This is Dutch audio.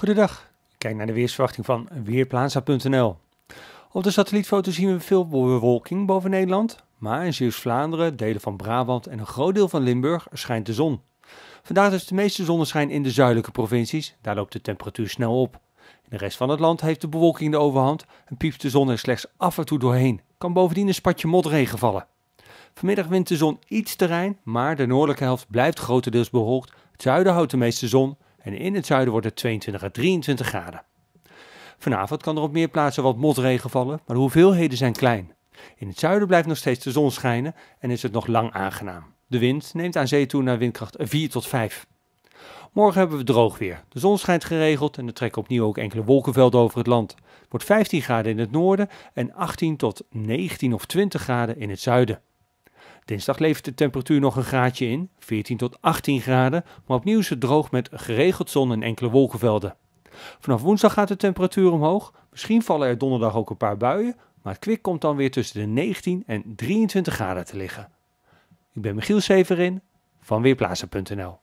Goedendag, kijk naar de weersverwachting van Weerplaza.nl. Op de satellietfoto zien we veel bewolking boven Nederland, maar in Zeeuws-Vlaanderen, delen van Brabant en een groot deel van Limburg schijnt de zon. Vandaag is dus de meeste zonneschijn in de zuidelijke provincies, daar loopt de temperatuur snel op. In de rest van het land heeft de bewolking de overhand en piept de zon er slechts af en toe doorheen, kan bovendien een spatje motregen vallen. Vanmiddag wint de zon iets terrein, maar de noordelijke helft blijft grotendeels bewolkt, het zuiden houdt de meeste zon en in het zuiden wordt het 22 à 23 graden. Vanavond kan er op meer plaatsen wat motregen vallen, maar de hoeveelheden zijn klein. In het zuiden blijft nog steeds de zon schijnen en is het nog lang aangenaam. De wind neemt aan zee toe naar windkracht 4 tot 5. Morgen hebben we droog weer. De zon schijnt geregeld en er trekken opnieuw ook enkele wolkenvelden over het land. Het wordt 15 graden in het noorden en 18 tot 19 of 20 graden in het zuiden. Dinsdag levert de temperatuur nog een graadje in, 14 tot 18 graden, maar opnieuw is het droog met geregeld zon en enkele wolkenvelden. Vanaf woensdag gaat de temperatuur omhoog, misschien vallen er donderdag ook een paar buien, maar het kwik komt dan weer tussen de 19 en 23 graden te liggen. Ik ben Michiel Severin van Weerplaatsen.nl